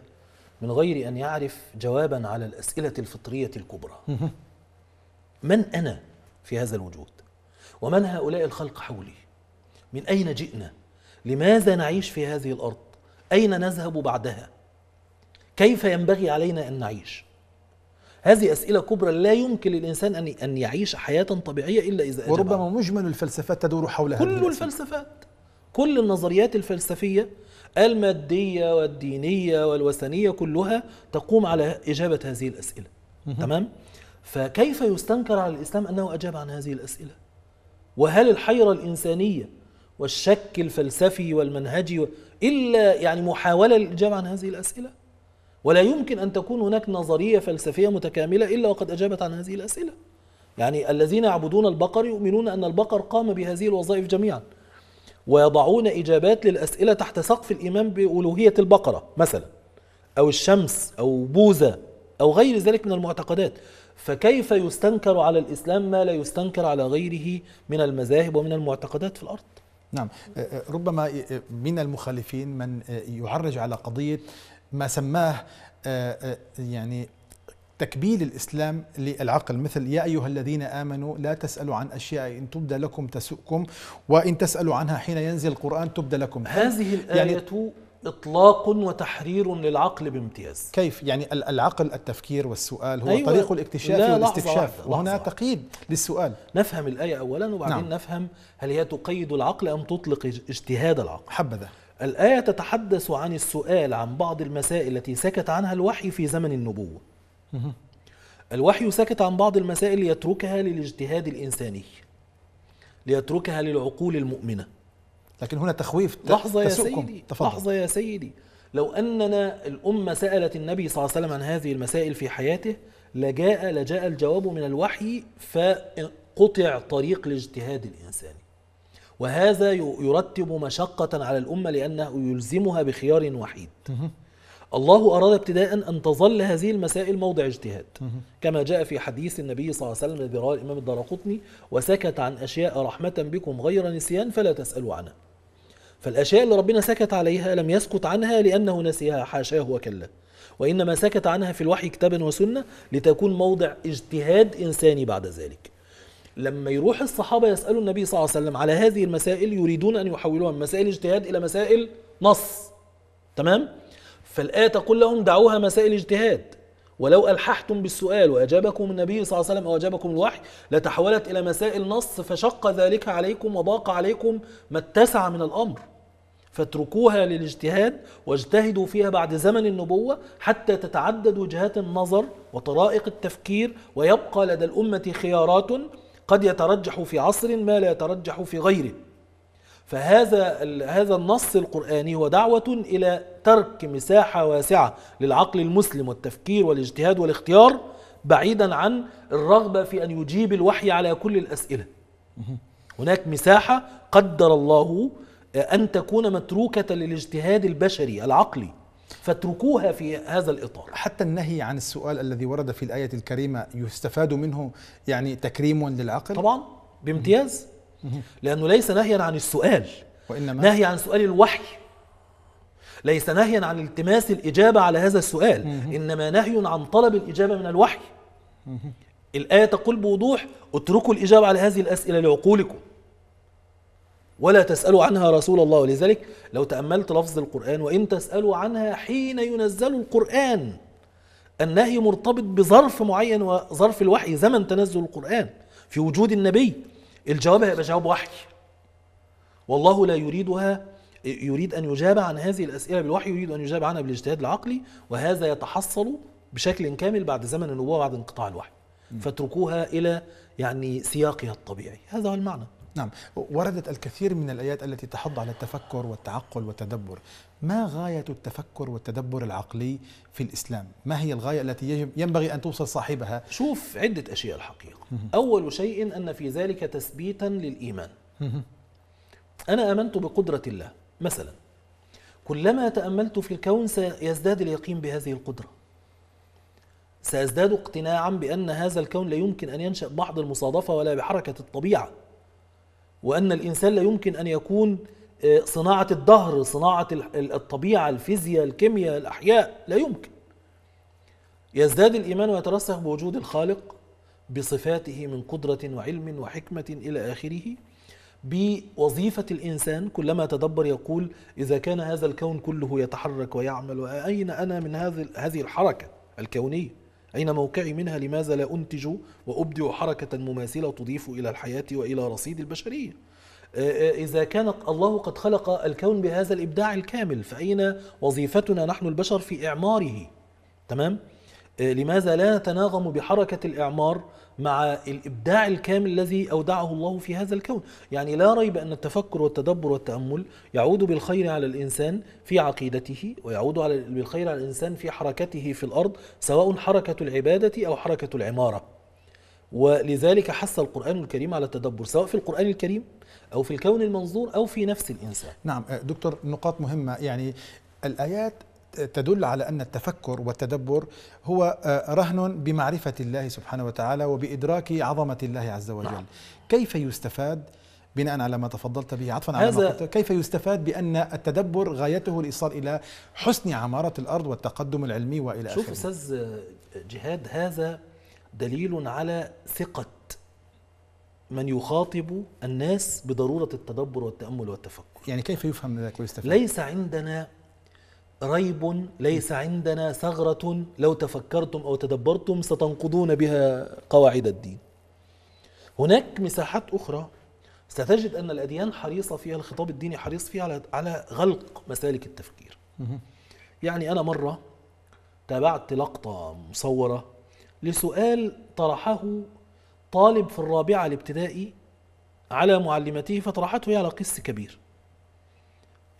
من غير أن يعرف جوابا على الأسئلة الفطرية الكبرى من أنا في هذا الوجود ومن هؤلاء الخلق حولي من أين جئنا لماذا نعيش في هذه الأرض أين نذهب بعدها كيف ينبغي علينا أن نعيش هذه أسئلة كبرى لا يمكن للإنسان أن أن يعيش حياة طبيعية إلا إذا أجاب وربما مجمل الفلسفات تدور حول كل هذه الفلسفات كل النظريات الفلسفية المادية والدينية والوثنية كلها تقوم على إجابة هذه الأسئلة تمام؟ فكيف يستنكر على الإسلام أنه أجاب عن هذه الأسئلة؟ وهل الحيرة الإنسانية والشك الفلسفي والمنهجي إلا يعني محاولة للإجابة عن هذه الأسئلة؟ ولا يمكن أن تكون هناك نظرية فلسفية متكاملة إلا وقد أجابت عن هذه الأسئلة يعني الذين يعبدون البقر يؤمنون أن البقر قام بهذه الوظائف جميعا ويضعون إجابات للأسئلة تحت سقف الإيمان بألوهية البقرة مثلا أو الشمس أو بوذا أو غير ذلك من المعتقدات فكيف يستنكر على الإسلام ما لا يستنكر على غيره من المذاهب ومن المعتقدات في الأرض نعم ربما من المخالفين من يعرج على قضية ما سماه آه، آه، يعني تكبيل الإسلام للعقل مثل يا أيها الذين آمنوا لا تسألوا عن أشياء إن تبدى لكم تسؤكم وإن تسألوا عنها حين ينزل القرآن تبدى لكم هذه الآية يعني إطلاق وتحرير للعقل بامتياز كيف؟ يعني العقل التفكير والسؤال هو أيوة طريق الاكتشاف والاستكشاف وهنا تقييد للسؤال نفهم الآية أولا وبعدين نعم. نفهم هل هي تقيد العقل أم تطلق اجتهاد العقل حبذا الآية تتحدث عن السؤال عن بعض المسائل التي سكت عنها الوحي في زمن النبوة الوحي سكت عن بعض المسائل ليتركها للاجتهاد الإنساني ليتركها للعقول المؤمنة لكن هنا تخويف لحظة يا سيدي تفضل. لحظة يا سيدي لو أننا الأمة سألت النبي صلى الله عليه وسلم عن هذه المسائل في حياته لجاء لجاء الجواب من الوحي فقطع طريق الاجتهاد الإنساني وهذا يرتب مشقة على الأمة لأنه يلزمها بخيار وحيد الله أراد ابتداء أن تظل هذه المسائل موضع اجتهاد كما جاء في حديث النبي صلى الله عليه وسلم الذي رواه الإمام الدرقطني وسكت عن أشياء رحمة بكم غير نسيان فلا تسألوا عنها فالأشياء اللي ربنا سكت عليها لم يسكت عنها لأنه نسيها حاشاه وكلا وإنما سكت عنها في الوحي كتابا وسنة لتكون موضع اجتهاد إنساني بعد ذلك لما يروح الصحابة يسألوا النبي صلى الله عليه وسلم على هذه المسائل يريدون أن يحولوها من مسائل اجتهاد إلى مسائل نص تمام؟ فالآية تقول لهم دعوها مسائل اجتهاد ولو ألححتم بالسؤال وأجابكم النبي صلى الله عليه وسلم أو أجابكم الوحي لتحولت إلى مسائل نص فشق ذلك عليكم وضاق عليكم ما اتسع من الأمر فاتركوها للاجتهاد واجتهدوا فيها بعد زمن النبوة حتى تتعدد وجهات النظر وطرائق التفكير ويبقى لدى الأمة خيارات قد يترجح في عصر ما لا يترجح في غيره فهذا هذا النص القرآني هو دعوة إلى ترك مساحة واسعة للعقل المسلم والتفكير والاجتهاد والاختيار بعيدا عن الرغبة في أن يجيب الوحي على كل الأسئلة هناك مساحة قدر الله أن تكون متروكة للاجتهاد البشري العقلي فاتركوها في هذا الإطار حتى النهي عن السؤال الذي ورد في الآية الكريمة يستفاد منه يعني تكريم للعقل طبعا بامتياز لأنه ليس نهيا عن السؤال وإنما نهي عن سؤال الوحي ليس نهيا عن التماس الإجابة على هذا السؤال إنما نهي عن طلب الإجابة من الوحي الآية تقول بوضوح اتركوا الإجابة على هذه الأسئلة لعقولكم ولا تسألوا عنها رسول الله ولذلك لو تأملت لفظ القرآن وإن تسألوا عنها حين ينزل القرآن النهي مرتبط بظرف معين وظرف الوحي زمن تنزل القرآن في وجود النبي الجواب هيبقى جواب وحي والله لا يريدها يريد أن يجاب عن هذه الأسئلة بالوحي يريد أن يجاب عنها بالاجتهاد العقلي وهذا يتحصل بشكل كامل بعد زمن النبوة بعد انقطاع الوحي فاتركوها إلى يعني سياقها الطبيعي هذا هو المعنى نعم وردت الكثير من الآيات التي تحض على التفكر والتعقل والتدبر ما غاية التفكر والتدبر العقلي في الإسلام؟ ما هي الغاية التي يجب ينبغي أن توصل صاحبها؟ شوف عدة أشياء الحقيقة أول شيء أن في ذلك تثبيتا للإيمان أنا آمنت بقدرة الله مثلا كلما تأملت في الكون سيزداد اليقين بهذه القدرة سأزداد اقتناعا بأن هذا الكون لا يمكن أن ينشأ بعض المصادفة ولا بحركة الطبيعة وأن الإنسان لا يمكن أن يكون آه، صناعة الدهر صناعة الطبيعة الفيزياء الكيمياء الأحياء لا يمكن يزداد الإيمان ويترسخ بوجود الخالق بصفاته من قدرة وعلم وحكمة إلى آخره بوظيفة الإنسان كلما تدبر يقول إذا كان هذا الكون كله يتحرك ويعمل وأين أنا من هذه الحركة الكونية أين موقعي منها لماذا لا أنتج وأبدع حركة مماثلة تضيف إلى الحياة وإلى رصيد البشرية آه، آه، إذا كان الله قد خلق الكون بهذا الإبداع الكامل فأين وظيفتنا نحن البشر في إعماره تمام؟ آه، لماذا لا نتناغم بحركة الإعمار مع الإبداع الكامل الذي أودعه الله في هذا الكون يعني لا ريب أن التفكر والتدبر والتأمل يعود بالخير على الإنسان في عقيدته ويعود على بالخير على الإنسان في حركته في الأرض سواء حركة العبادة أو حركة العمارة ولذلك حث القرآن الكريم على التدبر سواء في القرآن الكريم أو في الكون المنظور أو في نفس الإنسان نعم دكتور نقاط مهمة يعني الآيات تدل على ان التفكر والتدبر هو آه، رهن بمعرفه الله سبحانه وتعالى وبادراك عظمه الله عز وجل نعم. كيف يستفاد بناء على ما تفضلت به عطفا على ما قلت كيف يستفاد بان التدبر غايته الايصال الى حسن عماره الارض والتقدم العلمي والى اخره شوف استاذ جهاد هذا دليل على ثقه من يخاطب الناس بضروره التدبر والتامل والتفكر يعني كيف يفهم ذلك ويستفاد ليس عندنا ريب ليس عندنا ثغرة لو تفكرتم أو تدبرتم ستنقضون بها قواعد الدين هناك مساحات أخرى ستجد أن الأديان حريصة فيها الخطاب الديني حريص فيها على غلق مسالك التفكير يعني أنا مرة تابعت لقطة مصورة لسؤال طرحه طالب في الرابعة الابتدائي على معلمته فطرحته هي على قس كبير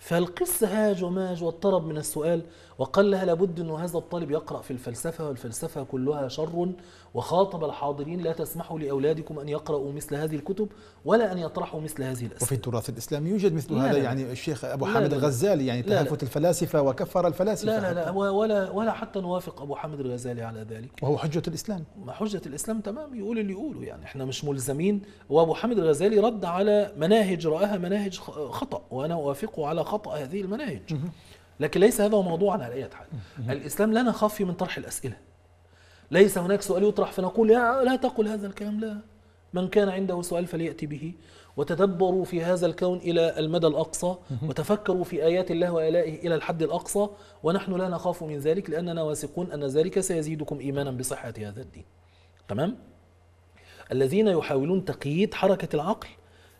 فالقس هاج وماج واضطرب من السؤال وقال لها لابد أن هذا الطالب يقرأ في الفلسفة والفلسفة كلها شر وخاطب الحاضرين لا تسمحوا لأولادكم أن يقرأوا مثل هذه الكتب ولا أن يطرحوا مثل هذه الأسئلة وفي التراث الإسلامي يوجد مثل هذا لا يعني الشيخ أبو حامد الغزالي يعني تهافت الفلاسفة وكفر الفلاسفة لا لا, لا ولا, ولا حتى نوافق أبو حامد الغزالي على ذلك وهو حجة الإسلام ما حجة الإسلام تمام يقول اللي يقوله يعني احنا مش ملزمين وأبو حامد الغزالي رد على مناهج رآها مناهج خطأ وأنا أوافقه على خطأ هذه المناهج لكن ليس هذا موضوعا على أي حال الإسلام لا نخاف من طرح الأسئلة ليس هناك سؤال يطرح فنقول يا لا تقل هذا الكلام لا من كان عنده سؤال فليأتي به وتدبروا في هذا الكون إلى المدى الأقصى وتفكروا في آيات الله وآلائه إلى الحد الأقصى ونحن لا نخاف من ذلك لأننا واثقون أن ذلك سيزيدكم إيمانا بصحة هذا الدين تمام؟ الذين يحاولون تقييد حركة العقل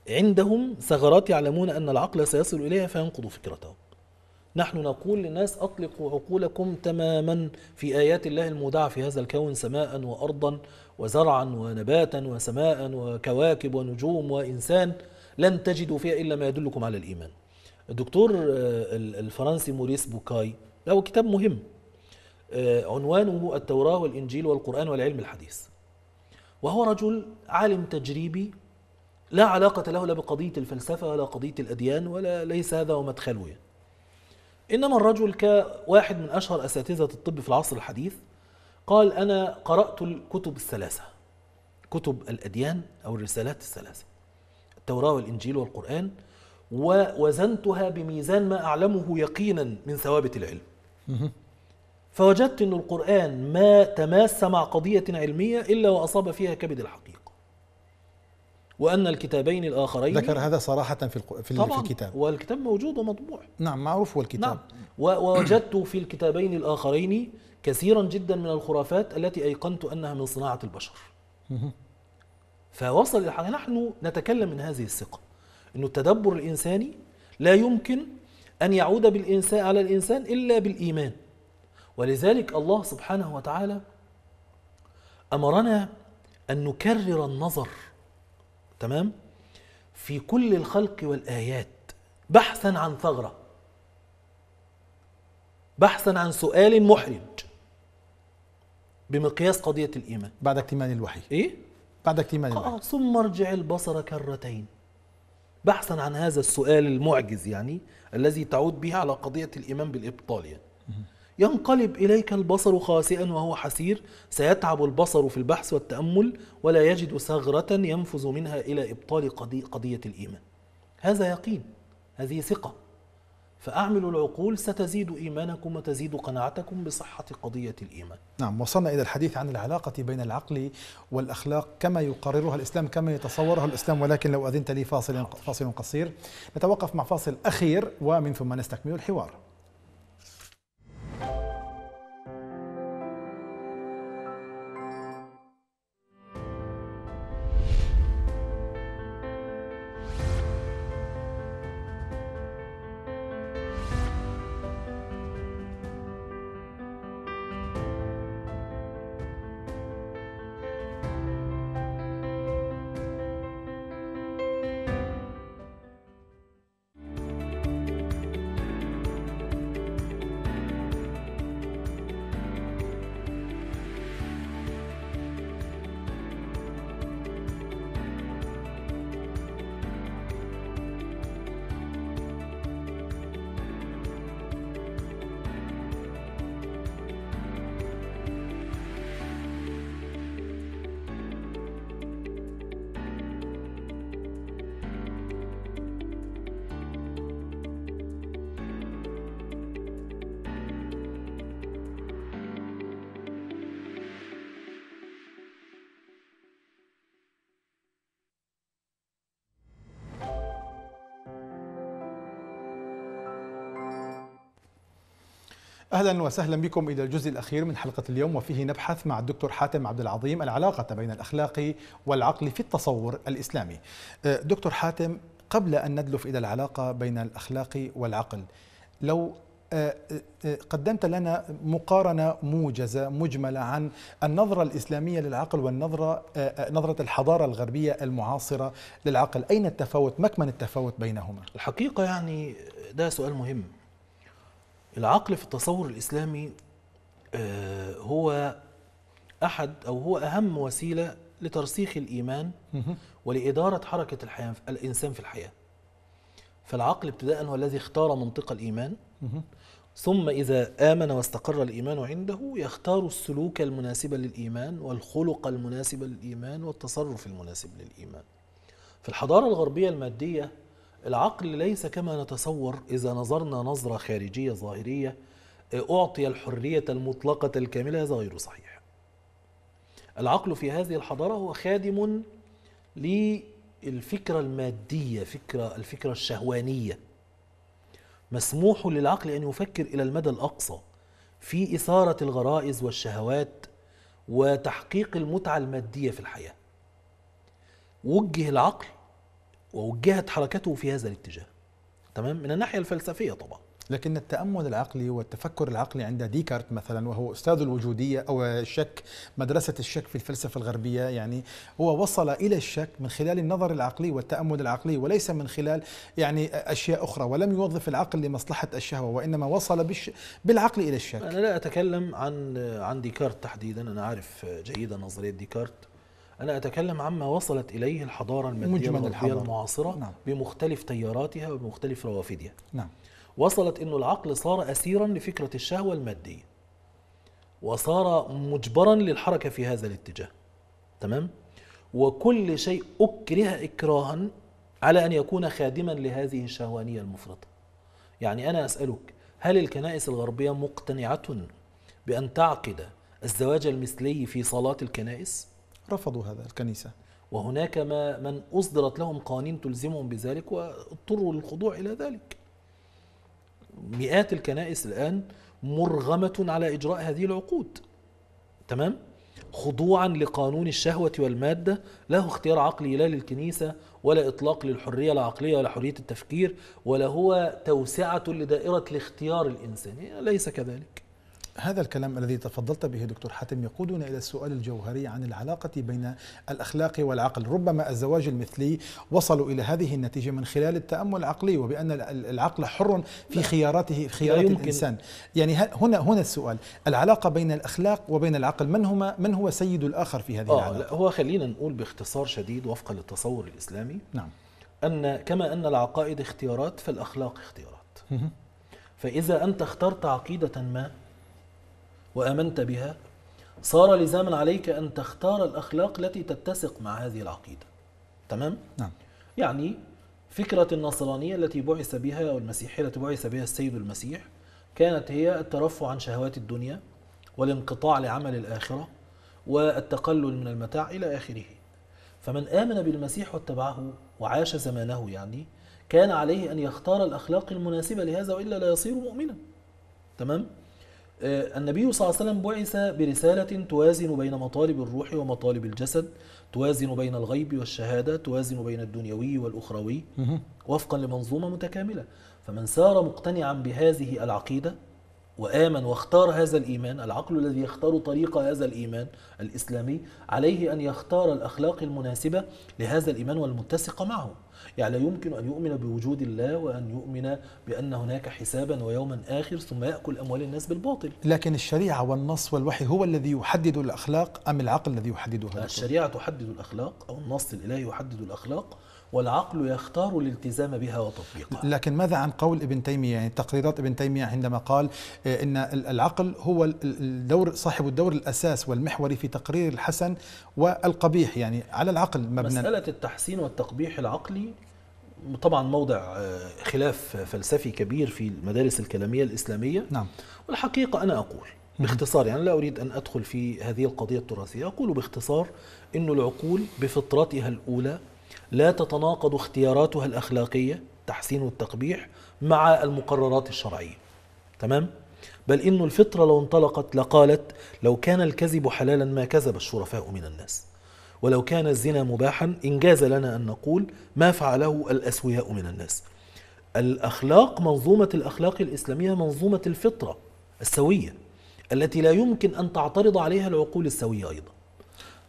عندهم ثغرات يعلمون أن العقل سيصل إليها فينقض فكرته نحن نقول للناس أطلقوا عقولكم تماما في آيات الله المودعة في هذا الكون سماء وأرضا وزرعا ونباتا وسماء وكواكب ونجوم وإنسان لن تجدوا فيها إلا ما يدلكم على الإيمان الدكتور آه، الفرنسي موريس بوكاي له كتاب مهم آه، عنوانه التوراة والإنجيل والقرآن والعلم الحديث وهو رجل عالم تجريبي لا علاقة له لا بقضية الفلسفة ولا قضية الأديان ولا ليس هذا هو مدخله يعني. إنما الرجل كواحد من أشهر أساتذة الطب في العصر الحديث قال أنا قرأت الكتب الثلاثة كتب الأديان أو الرسالات الثلاثة التوراة والإنجيل والقرآن ووزنتها بميزان ما أعلمه يقينا من ثوابت العلم فوجدت أن القرآن ما تماس مع قضية علمية إلا وأصاب فيها كبد الحقيقة وأن الكتابين الآخرين ذكر هذا صراحة في في طبعا الكتاب والكتاب موجود ومطبوع نعم معروف والكتاب نعم ووجدت في الكتابين الآخرين كثيرا جدا من الخرافات التي أيقنت أنها من صناعة البشر فوصل إلى نحن نتكلم من هذه الثقة انه التدبر الإنساني لا يمكن أن يعود بالإنسان على الإنسان إلا بالإيمان ولذلك الله سبحانه وتعالى أمرنا أن نكرر النظر تمام في كل الخلق والآيات بحثا عن ثغرة بحثا عن سؤال محرج بمقياس قضية الإيمان بعد اكتمال الوحي إيه؟ بعد اكتمال آه، الوحي ثم ارجع البصر كرتين بحثا عن هذا السؤال المعجز يعني الذي تعود به على قضية الإيمان بالإبطال يعني ينقلب إليك البصر خاسئا وهو حسير سيتعب البصر في البحث والتأمل ولا يجد ثغرة ينفذ منها إلى إبطال قضية, قضية الإيمان هذا يقين هذه ثقة فأعملوا العقول ستزيد إيمانكم وتزيد قناعتكم بصحة قضية الإيمان نعم وصلنا إلى الحديث عن العلاقة بين العقل والأخلاق كما يقررها الإسلام كما يتصورها الإسلام ولكن لو أذنت لي فاصل, فاصل قصير نتوقف مع فاصل أخير ومن ثم نستكمل الحوار اهلا وسهلا بكم الى الجزء الاخير من حلقه اليوم وفيه نبحث مع الدكتور حاتم عبد العظيم العلاقه بين الاخلاق والعقل في التصور الاسلامي. أه، دكتور حاتم قبل ان ندلف الى العلاقه بين الاخلاق والعقل لو أه، أه، قدمت لنا مقارنة موجزة مجملة عن النظرة الإسلامية للعقل والنظرة نظرة الحضارة الغربية المعاصرة للعقل أين التفاوت مكمن التفاوت بينهما؟ الحقيقة يعني ده سؤال مهم العقل في التصور الإسلامي آه، هو أحد أو هو أهم وسيلة لترسيخ الإيمان ولإدارة حركة الحياة الإنسان في الحياة فالعقل ابتداء هو الذي اختار منطق الإيمان ثم إذا آمن واستقر الإيمان عنده يختار السلوك المناسب للإيمان والخلق المناسب للإيمان والتصرف المناسب للإيمان في الحضارة الغربية المادية العقل ليس كما نتصور إذا نظرنا نظرة خارجية ظاهرية آه، أعطي الحرية المطلقة الكاملة هذا غير صحيح العقل في هذه الحضارة هو خادم للفكرة المادية فكرة الفكرة الشهوانية مسموح للعقل أن يفكر إلى المدى الأقصى في إثارة الغرائز والشهوات وتحقيق المتعة المادية في الحياة وجه العقل ووجهت حركته في هذا الاتجاه تمام من الناحية الفلسفية طبعا لكن التأمل العقلي والتفكر العقلي عند ديكارت مثلا وهو أستاذ الوجودية أو الشك مدرسة الشك في الفلسفة الغربية يعني هو وصل إلى الشك من خلال النظر العقلي والتأمل العقلي وليس من خلال يعني أشياء أخرى ولم يوظف العقل لمصلحة الشهوة وإنما وصل بالش بالعقل إلى الشك أنا لا أتكلم عن عن ديكارت تحديدا أنا أعرف جيدا نظرية ديكارت أنا أتكلم عما وصلت إليه الحضارة المادية الغربية المعاصرة نعم. بمختلف تياراتها وبمختلف روافدها نعم. وصلت أنه العقل صار أسيرا لفكرة الشهوة المادية وصار مجبرا للحركة في هذا الاتجاه تمام؟ وكل شيء أكره إكراها على أن يكون خادما لهذه الشهوانية المفرطة يعني أنا أسألك هل الكنائس الغربية مقتنعة بأن تعقد الزواج المثلي في صلاة الكنائس؟ رفضوا هذا الكنيسة وهناك ما من أصدرت لهم قوانين تلزمهم بذلك واضطروا للخضوع إلى ذلك مئات الكنائس الآن مرغمة على إجراء هذه العقود تمام؟ خضوعا لقانون الشهوة والمادة له اختيار عقلي لا للكنيسة ولا إطلاق للحرية العقلية ولا حرية التفكير ولا هو توسعة لدائرة الاختيار الإنساني ليس كذلك هذا الكلام الذي تفضلت به دكتور حاتم يقودنا الى السؤال الجوهري عن العلاقه بين الاخلاق والعقل، ربما الزواج المثلي وصلوا الى هذه النتيجه من خلال التامل العقلي وبان العقل حر في خياراته في خيارات الانسان. يعني هنا هنا السؤال، العلاقه بين الاخلاق وبين العقل، من هما من هو سيد الاخر في هذه آه العلاقه؟ هو خلينا نقول باختصار شديد وفقا للتصور الاسلامي نعم ان كما ان العقائد اختيارات فالاخلاق اختيارات. فاذا انت اخترت عقيده ما وامنت بها صار لزاما عليك ان تختار الاخلاق التي تتسق مع هذه العقيده تمام نعم يعني فكره النصرانيه التي بعث بها او المسيحيه التي بعث بها السيد المسيح كانت هي الترفع عن شهوات الدنيا والانقطاع لعمل الاخره والتقلل من المتاع الى اخره فمن امن بالمسيح واتبعه وعاش زمانه يعني كان عليه ان يختار الاخلاق المناسبه لهذا والا لا يصير مؤمنا تمام آه، النبي صلى الله عليه وسلم بعث برسالة توازن بين مطالب الروح ومطالب الجسد توازن بين الغيب والشهادة توازن بين الدنيوي والأخروي وفقا لمنظومة متكاملة فمن سار مقتنعا بهذه العقيدة وآمن واختار هذا الإيمان العقل الذي يختار طريق هذا الإيمان الإسلامي عليه أن يختار الأخلاق المناسبة لهذا الإيمان والمتسقة معه يعني لا يمكن أن يؤمن بوجود الله وأن يؤمن بأن هناك حسابا ويوما آخر ثم يأكل أموال الناس بالباطل لكن الشريعة والنص والوحي هو الذي يحدد الأخلاق أم العقل الذي يحددها الشريعة تحدد الأخلاق أو النص الإلهي يحدد الأخلاق والعقل يختار الالتزام بها وتطبيقها لكن ماذا عن قول ابن تيمية يعني تقريرات ابن تيمية عندما قال آه، إن العقل هو الدور صاحب الدور الأساس والمحوري في تقرير الحسن والقبيح يعني على العقل مبنى مسألة التحسين والتقبيح العقلي طبعا موضع آه، خلاف فلسفي كبير في المدارس الكلامية الإسلامية نعم والحقيقة أنا أقول باختصار يعني لا أريد أن أدخل في هذه القضية التراثية أقول باختصار أن العقول بفطرتها الأولى لا تتناقض اختياراتها الأخلاقية تحسين والتقبيح مع المقررات الشرعية تمام؟ بل إن الفطرة لو انطلقت لقالت لو كان الكذب حلالا ما كذب الشرفاء من الناس ولو كان الزنا مباحا إن جاز لنا أن نقول ما فعله الأسوياء من الناس الأخلاق منظومة الأخلاق الإسلامية منظومة الفطرة السوية التي لا يمكن أن تعترض عليها العقول السوية أيضا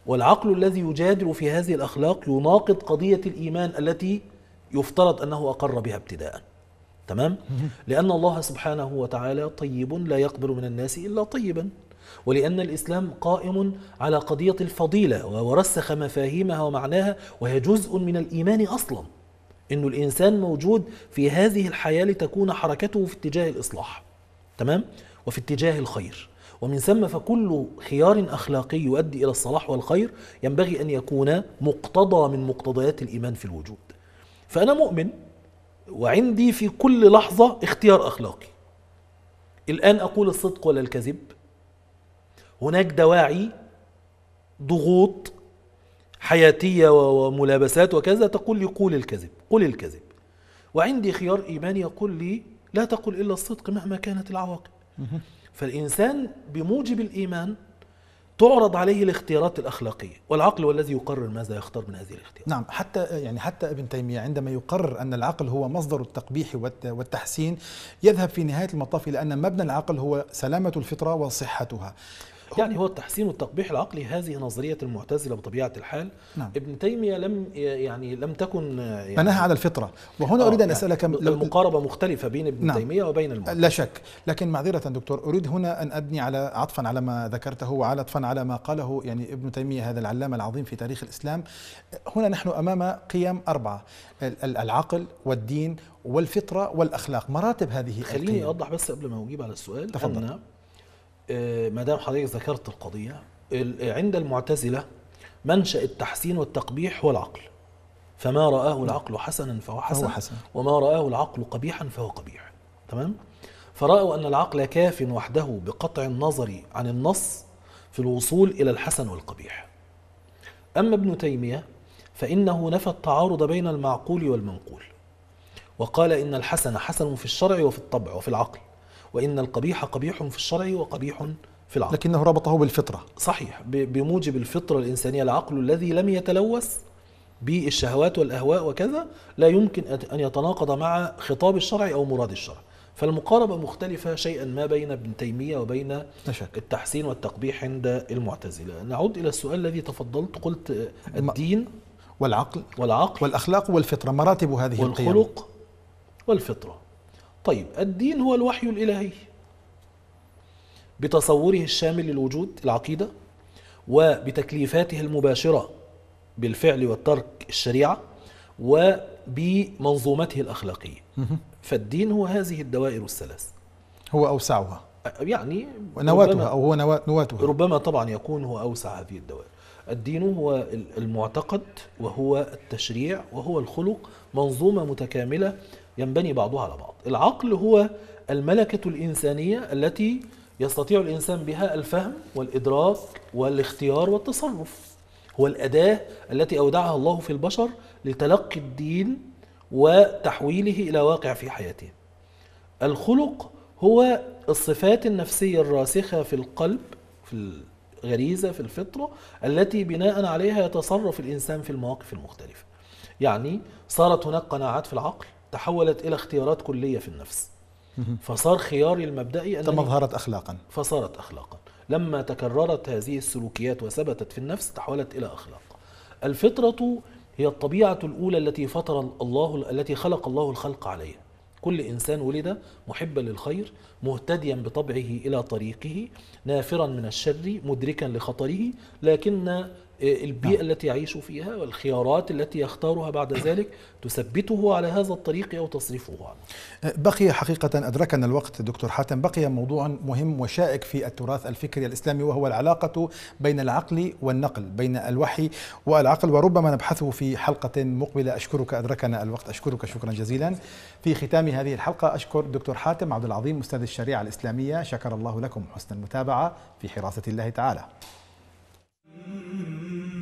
والعقل الذي يجادل في هذه الأخلاق يناقض قضية الإيمان التي يفترض أنه أقر بها ابتداء تمام؟ لأن الله سبحانه وتعالى طيب لا يقبل من الناس إلا طيبا ولأن الإسلام قائم على قضية الفضيلة ورسخ مفاهيمها ومعناها وهي جزء من الإيمان أصلا أن الإنسان موجود في هذه الحياة لتكون حركته في اتجاه الإصلاح تمام؟ وفي اتجاه الخير ومن ثم فكل خيار أخلاقي يؤدي إلى الصلاح والخير ينبغي أن يكون مقتضى من مقتضيات الإيمان في الوجود فأنا مؤمن وعندي في كل لحظة اختيار أخلاقي الآن أقول الصدق ولا الكذب هناك دواعي ضغوط حياتية وملابسات وكذا تقول لي قول الكذب قل الكذب وعندي خيار إيماني يقول لي لا تقل إلا الصدق مهما كانت العواقب فالإنسان بموجب الإيمان تعرض عليه الاختيارات الاخلاقيه والعقل هو الذي يقرر ماذا يختار من هذه الاختيارات نعم حتى يعني حتى ابن تيميه عندما يقرر ان العقل هو مصدر التقبيح والتحسين يذهب في نهايه المطاف الى ان مبنى العقل هو سلامه الفطره وصحتها يعني هو التحسين والتقبيح العقلي هذه نظريه المعتزله بطبيعه الحال نعم. ابن تيميه لم يعني لم تكن يعني بناها على الفطره وهنا آه، اريد ان يعني اسالك المقاربه مختلفه بين ابن نعم. تيميه وبين المعتزله لا شك لكن معذره دكتور اريد هنا ان ابني على عطفا على ما ذكرته وعلى عطفا على ما قاله يعني ابن تيميه هذا العلامه العظيم في تاريخ الاسلام هنا نحن امام قيم اربعه العقل والدين والفطره والاخلاق مراتب هذه خليني اوضح بس قبل ما اجيب على السؤال تفضل. أن آه، ما دام حضرتك ذكرت القضيه عند المعتزله منشا التحسين والتقبيح هو العقل فما رآه نعم. العقل حسنا فهو حسن, حسن. وما رآه العقل قبيحا فهو قبيح تمام فرأوا أن العقل كاف وحده بقطع النظر عن النص في الوصول إلى الحسن والقبيح أما ابن تيمية فإنه نفى التعارض بين المعقول والمنقول وقال إن الحسن حسن في الشرع وفي الطبع وفي العقل وإن القبيح قبيح في الشرع وقبيح في العقل لكنه ربطه بالفطرة صحيح بموجب الفطرة الإنسانية العقل الذي لم يتلوث بالشهوات والأهواء وكذا لا يمكن أن يتناقض مع خطاب الشرع أو مراد الشرع فالمقاربة مختلفة شيئا ما بين ابن تيمية وبين شك. التحسين والتقبيح عند المعتزلة نعود إلى السؤال الذي تفضلت قلت الدين والعقل والعقل والأخلاق والفطرة مراتب هذه والخلق القيم والخلق والفطرة طيب الدين هو الوحي الإلهي بتصوره الشامل للوجود العقيدة وبتكليفاته المباشرة بالفعل والترك الشريعة وبمنظومته الأخلاقية فالدين هو هذه الدوائر الثلاث هو أوسعها يعني ونواتها أو هو نواتها ربما طبعا يكون هو أوسع هذه الدوائر الدين هو المعتقد وهو التشريع وهو الخلق منظومة متكاملة ينبني بعضها على بعض العقل هو الملكة الإنسانية التي يستطيع الإنسان بها الفهم والإدراك والاختيار والتصرف هو الأداة التي أودعها الله في البشر لتلقي الدين وتحويله إلى واقع في حياته الخلق هو الصفات النفسية الراسخة في القلب في الغريزة في الفطرة التي بناء عليها يتصرف الإنسان في المواقف المختلفة يعني صارت هناك قناعات في العقل تحولت إلى اختيارات كلية في النفس فصار خياري المبدئي أنني تمظهرت أخلاقا فصارت أخلاقا لما تكررت هذه السلوكيات وثبتت في النفس تحولت إلى أخلاق الفطرة هي الطبيعة الأولى التي فطر الله التي خلق الله الخلق عليها كل إنسان ولد محبا للخير مهتديا بطبعه إلى طريقه نافرا من الشر مدركا لخطره لكن آه، البيئة نعم. التي يعيش فيها والخيارات التي يختارها بعد ذلك تثبته على هذا الطريق أو تصرفه عنه بقي حقيقة أدركنا الوقت دكتور حاتم بقي موضوع مهم وشائك في التراث الفكري الإسلامي وهو العلاقة بين العقل والنقل بين الوحي والعقل وربما نبحثه في حلقة مقبلة أشكرك أدركنا الوقت أشكرك شكرا جزيلا في ختام هذه الحلقة أشكر دكتور حاتم عبد العظيم أستاذ الشريعة الإسلامية شكر الله لكم حسن المتابعة في حراسة الله تعالى Mm-hmm.